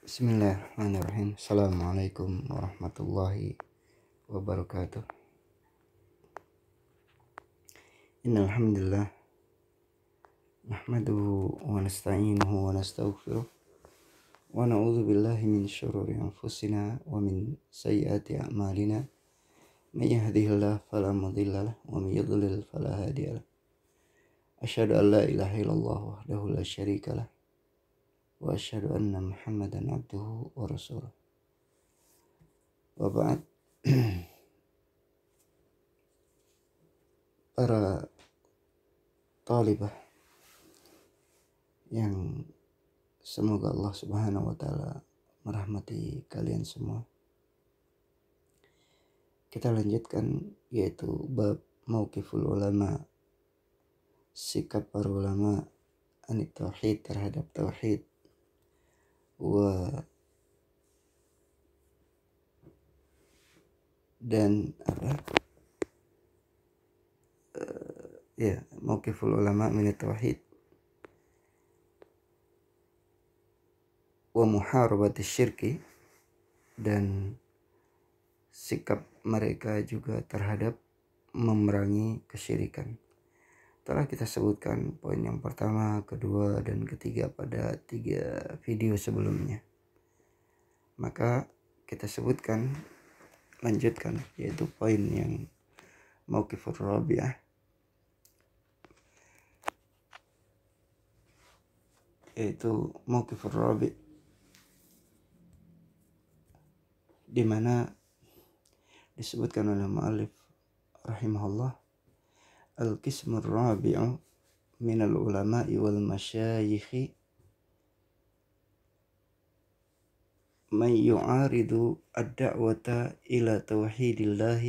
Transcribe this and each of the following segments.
Bismillahirrahmanirrahim. Assalamualaikum warahmatullahi wabarakatuh. Innalhamdulillah. Nahmaduhu wa nasta'inuhu wa nastaghfiruh. Wa na'udzu billahi min syururi anfusina wa min sayyiati a'malina. May yahdihillahu fala mudhillalah wa may yudlil fala hadiyalah. Asyhadu an la ilaha illallah wahdahu la syarikalah وأشهد أن محمدا عبده ورسوله وبعد para talibah yang semoga Allah Subhanahu wa taala merahmati kalian semua. Kita lanjutkan yaitu bab mawkiful ulama sikap para ulama anit tauhid terhadap tauhid Wah dan apa uh, ya full ulama minat tauhid wa muharabati syirki dan sikap mereka juga terhadap memerangi kesyirikan telah kita sebutkan poin yang pertama, kedua, dan ketiga pada tiga video sebelumnya. Maka kita sebutkan lanjutkan yaitu poin yang mau kifur ya yaitu mau kifur di mana disebutkan oleh ma'alif rahimahullah القسم الرابع من العلماء والمشايخ من يعارض الدعوة إلى توحيد الله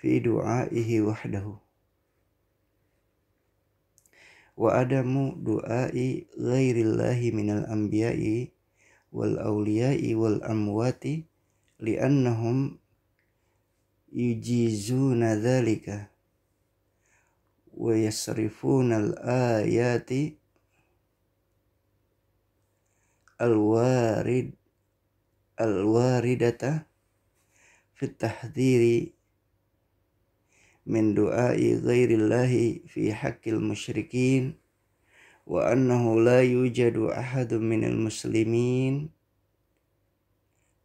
في دعائه وحده وعدم دعاء غير الله من الأنبياء والأولياء والأموات لأنهم يجيزون ذلك wa yasrifuna al-ayati al-warid al-waridata fi tahdhiri min du'ai ghairillahi fi haqqil musyrikin wa annahu la yujadu ahadun minal muslimin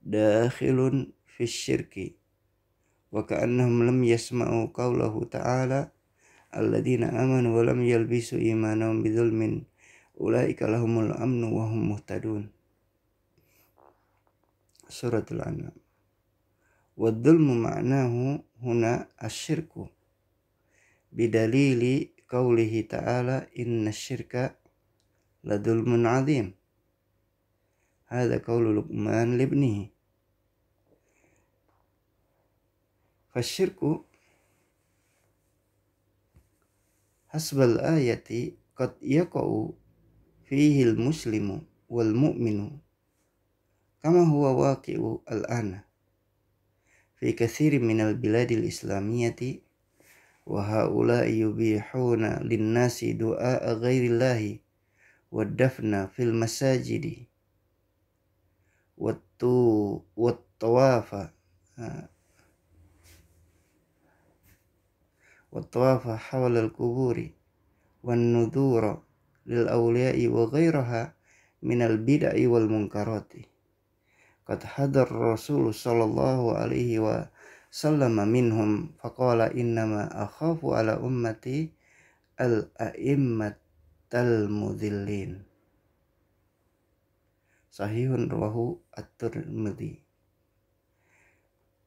dakhilun fi syirki wa ka'annahum lam yasma'u qawlahu ta'ala الذين آمنوا ولم يلبسوا إيمانهم بظلم أولئك لهم الأمن وهم مهتدون سورة الأنعام والظلم معناه هنا الشرك بدليل قوله تعالى إن الشرك لظلم عظيم هذا قول لقمان لابنه فالشرك hasbal ayati qad yaqau fihi muslimu wal mu'minu kama huwa waqi'u al-ana fi kathiri minal biladil islamiyati wa haula yubihuna nasi du'a ghairillahi wa dafna fil masajidi wa tu wa tawafa والطواف حول القبور والنذور للأولياء وغيرها من البدع والمنكرات قد حذر الرسول صلى الله عليه وسلم منهم فقال إنما أخاف على أمتي الأئمة المذلين صحيح رواه الترمذي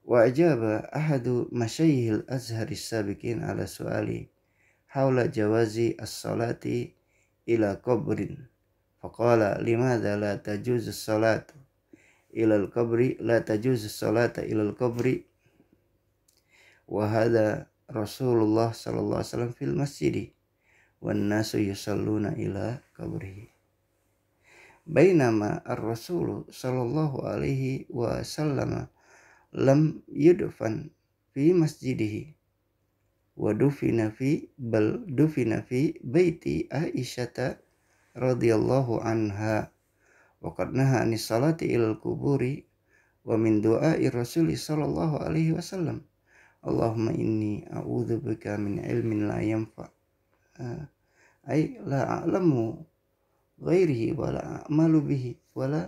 وأجاب أحد مشايخ الأزهر السابقين على سؤالي حول جواز الصلاة إلى قبر فقال لماذا لا تجوز الصلاة إلى القبر لا تجوز الصلاة إلى القبر وهذا رسول الله صلى الله عليه وسلم في المسجد والناس يصلون إلى قبره بينما الرسول صلى الله عليه وسلم lam yudfan fi Masjidih, wa dufina fi bal dufina fi baiti Aisyata radhiyallahu anha wa qad naha anis salati ilal kuburi wa min du'a'i rasul sallallahu alaihi wasallam Allahumma inni a'udzu bika min ilmin la yanfa ah, ay la a'lamu ghairihi wa la a'malu bihi wa la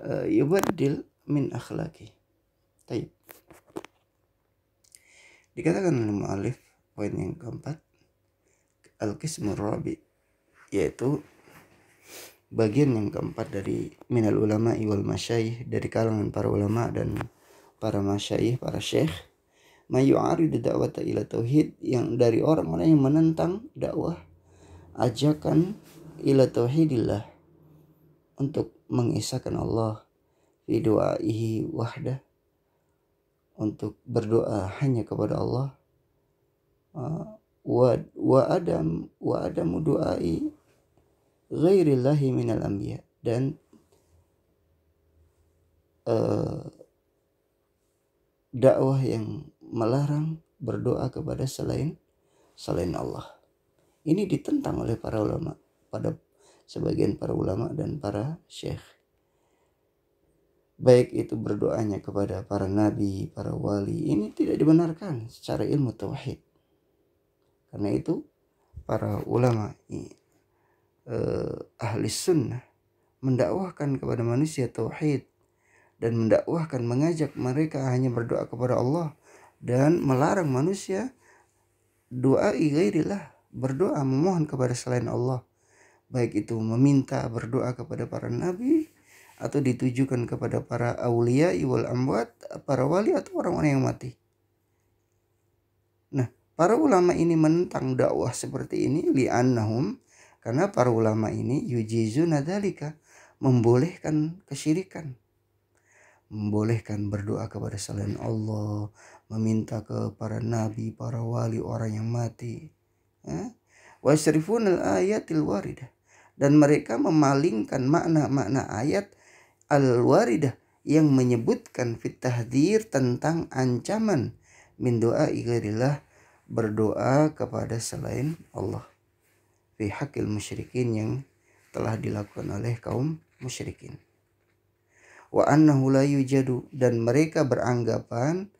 ah, yubaddil min akhlaki. Taib. Dikatakan oleh mu'alif poin yang keempat al-qismur rabi yaitu bagian yang keempat dari min al ulama iwal masyayih dari kalangan para ulama dan para masyayih para syekh mayu'aridu da'wata ila tauhid yang dari orang-orang yang menentang dakwah ajakan ila tauhidillah untuk mengisahkan Allah fi du'aihi wahda untuk berdoa hanya kepada Allah ah, wa wa adam wa adamu du'ai ghairillahi minal anbiya dan uh, dakwah yang melarang berdoa kepada selain selain Allah. Ini ditentang oleh para ulama pada sebagian para ulama dan para syekh baik itu berdoanya kepada para nabi, para wali, ini tidak dibenarkan secara ilmu tauhid. Karena itu para ulama eh, ahli sunnah mendakwahkan kepada manusia tauhid dan mendakwahkan mengajak mereka hanya berdoa kepada Allah dan melarang manusia doa igairillah berdoa memohon kepada selain Allah baik itu meminta berdoa kepada para nabi atau ditujukan kepada para aulia iwal amwat, para wali atau orang-orang yang mati. Nah, para ulama ini menentang dakwah seperti ini li'annahum karena para ulama ini yujizuna nadalika membolehkan kesyirikan. Membolehkan berdoa kepada selain Allah, meminta ke para nabi, para wali, orang yang mati. Ya. Wasrifun al-ayatil waridah dan mereka memalingkan makna-makna ayat Al-Waridah yang menyebutkan fitahdir tentang ancaman min doa igarillah berdoa kepada selain Allah fi hakil musyrikin yang telah dilakukan oleh kaum musyrikin wa annahu la yujadu dan mereka beranggapan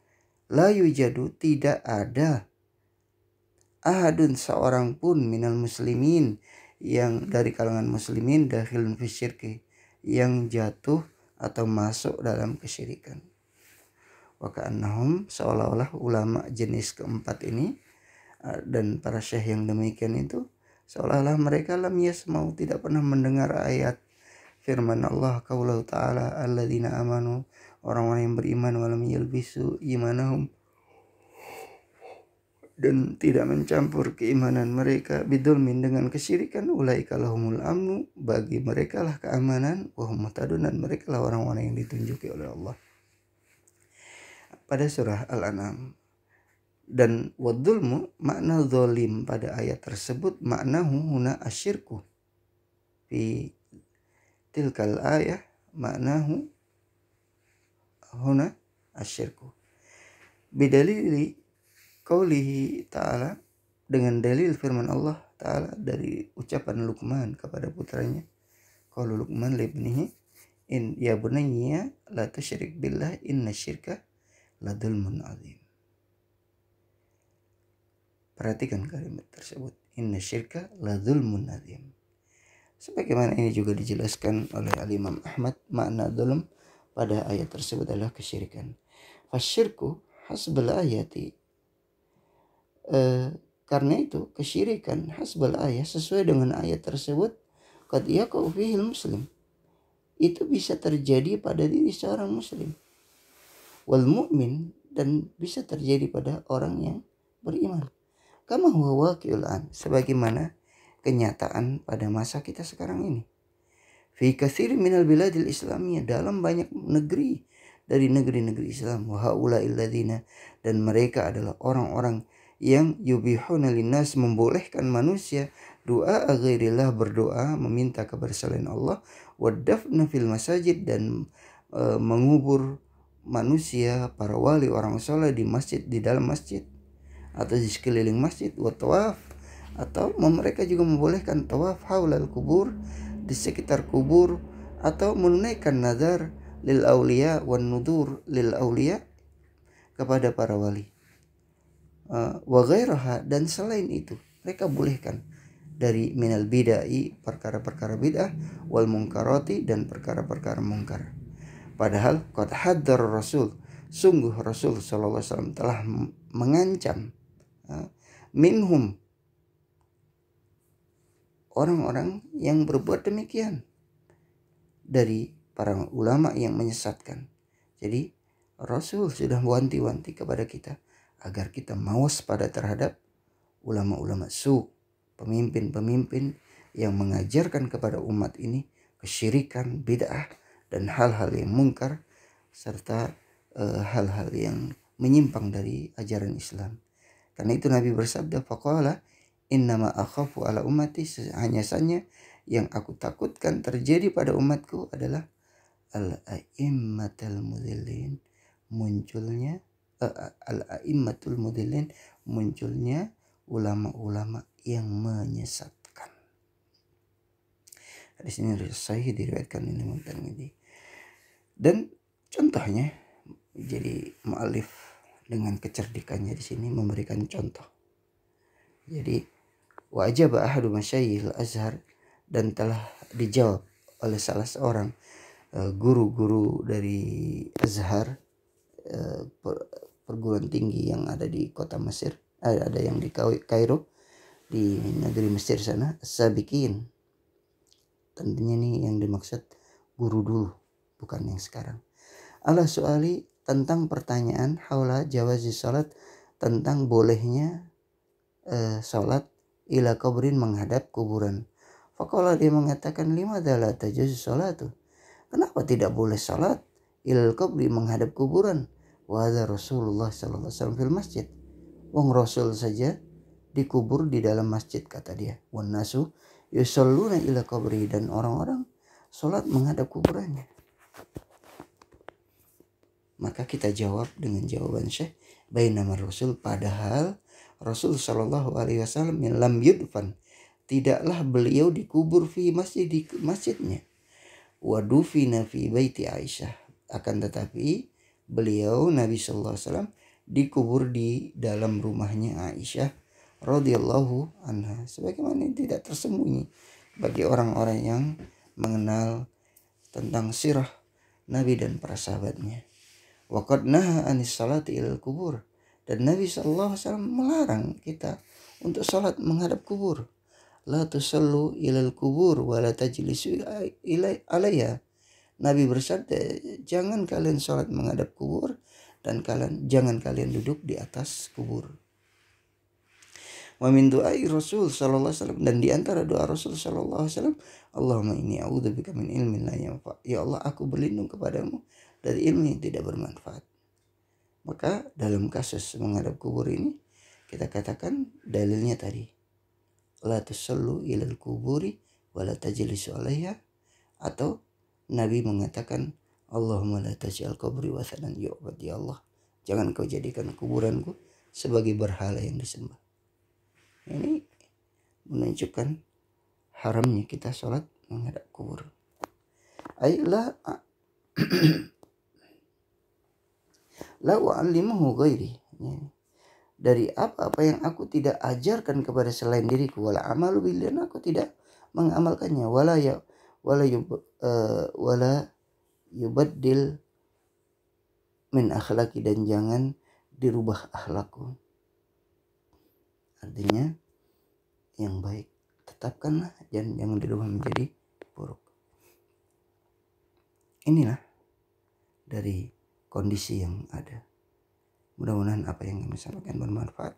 la yujadu tidak ada ahadun seorang pun minal muslimin yang dari kalangan muslimin dahilun fi syirki yang jatuh atau masuk dalam kesyirikan. Wakaanahum seolah-olah ulama jenis keempat ini eh, dan para syekh yang demikian itu seolah-olah mereka lam mau tidak pernah mendengar ayat firman Allah kaulah ta'ala alladina amanu orang-orang yang beriman walam yelbisu imanahum dan tidak mencampur keimanan mereka bidulmin dengan kesyirikan ulai kalahumul amnu bagi mereka lah keamanan wahumutadun dan mereka lah orang-orang yang ditunjuki oleh Allah pada surah Al-An'am dan wadulmu makna zolim pada ayat tersebut makna huna asyirku fi tilkal ayah makna huna asyirku bidalili qaulihi ta'ala dengan dalil firman Allah taala dari ucapan Luqman kepada putranya kalau Luqman libnihi in ya bunayya la tusyrik billah inna syirka la dhulmun azim perhatikan kalimat tersebut inna syirka la dhulmun azim sebagaimana ini juga dijelaskan oleh Al Imam Ahmad makna dhulm pada ayat tersebut adalah kesyirikan fasyirku hasbal ayati E, karena itu kesyirikan hasbal ayat sesuai dengan ayat tersebut kau fihil muslim. Itu bisa terjadi pada diri seorang muslim. Wal mu'min dan bisa terjadi pada orang yang beriman. Kama huwa wakilan sebagaimana kenyataan pada masa kita sekarang ini. Fi kathir minal biladil islamiyah dalam banyak negeri dari negeri-negeri Islam wa haula dan mereka adalah orang-orang yang yubihuna linnas membolehkan manusia doa agairillah berdoa meminta kepada selain Allah wadafna fil masajid dan e, mengubur manusia para wali orang soleh di masjid di dalam masjid atau di sekeliling masjid watawaf atau mereka juga membolehkan tawaf haulal kubur di sekitar kubur atau menunaikan nazar lil aulia wan nudur lil aulia kepada para wali Eh, wagairaha dan selain itu mereka bolehkan dari minal bidai perkara-perkara bid'ah wal mungkaroti dan perkara-perkara mungkar. Padahal qad Rasul sungguh Rasul saw telah mengancam eh, minhum orang-orang yang berbuat demikian dari para ulama yang menyesatkan. Jadi Rasul sudah wanti-wanti kepada kita agar kita mawas pada terhadap ulama-ulama su, pemimpin-pemimpin yang mengajarkan kepada umat ini kesyirikan, bid'ah dan hal-hal yang mungkar serta eh, hal-hal uh, yang menyimpang dari ajaran Islam. Karena itu Nabi bersabda faqala innama akhafu ala ummati hanya saja yang aku takutkan terjadi pada umatku adalah al aimmatul mudhillin munculnya al-a'immatul mudillin munculnya ulama-ulama yang menyesatkan. Hadis ini sahih diriwayatkan oleh Imam Tirmidzi. Dan contohnya jadi mualif dengan kecerdikannya di sini memberikan contoh. Jadi wajib ahadu masyayil azhar dan telah dijawab oleh salah seorang eh, guru-guru dari Azhar eh, perguruan tinggi yang ada di kota Mesir eh, ada yang di Kairo di negeri Mesir sana Sabikin tentunya nih yang dimaksud guru dulu bukan yang sekarang Allah soali tentang pertanyaan haula jawazi salat tentang bolehnya eh, salat ila kubrin menghadap kuburan Fakola dia mengatakan lima adalah tajus tuh. Kenapa tidak boleh salat ila kubri menghadap kuburan? Wahada Rasulullah Sallallahu Alaihi Wasallam fil masjid. Wong Rasul saja dikubur di dalam masjid kata dia. Wan nasu yusalluna ila qabri dan orang-orang sholat menghadap kuburannya. Maka kita jawab dengan jawaban Syekh nama Rasul padahal Rasul Shallallahu Alaihi Wasallam yang lam yudfan tidaklah beliau dikubur fi masjid di masjidnya wadufina fi baiti Aisyah akan tetapi beliau Nabi Shallallahu Alaihi Wasallam dikubur di dalam rumahnya Aisyah radhiyallahu anha sebagaimana tidak tersembunyi bagi orang-orang yang mengenal tentang sirah Nabi dan para sahabatnya. Waqad anis salat ilal kubur dan Nabi sallallahu alaihi wasallam melarang kita untuk salat menghadap kubur. La tusallu ilal kubur wa la tajlisu ilai Nabi bersabda, jangan kalian sholat menghadap kubur dan kalian jangan kalian duduk di atas kubur. Wa min Rasul shallallahu alaihi wasallam dan diantara doa Rasul sallallahu alaihi wasallam, Allahumma aku a'udzubika min ilmin la yanfa. Ya Allah, aku berlindung kepadamu dari ilmu yang tidak bermanfaat. Maka dalam kasus menghadap kubur ini kita katakan dalilnya tadi. La tusallu ilal kuburi wa tajlisu atau Nabi mengatakan, Allahumma la taj'al qabri wasanan yu'bad ya Allah. Jangan kau jadikan kuburanku sebagai berhala yang disembah. Ini menunjukkan haramnya kita sholat menghadap kubur. Ayolah ah, la u'allimuhu ghairi dari apa-apa yang aku tidak ajarkan kepada selain diriku wala amalu bilan aku tidak mengamalkannya wala ya wala yub, uh, wala yubaddil min akhlaki dan jangan dirubah akhlakku artinya yang baik tetapkanlah dan jangan dirubah menjadi buruk inilah dari kondisi yang ada mudah-mudahan apa yang kami sampaikan bermanfaat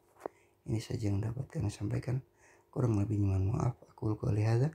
ini saja yang dapat kami sampaikan kurang lebihnya mohon maaf aku lupa lihada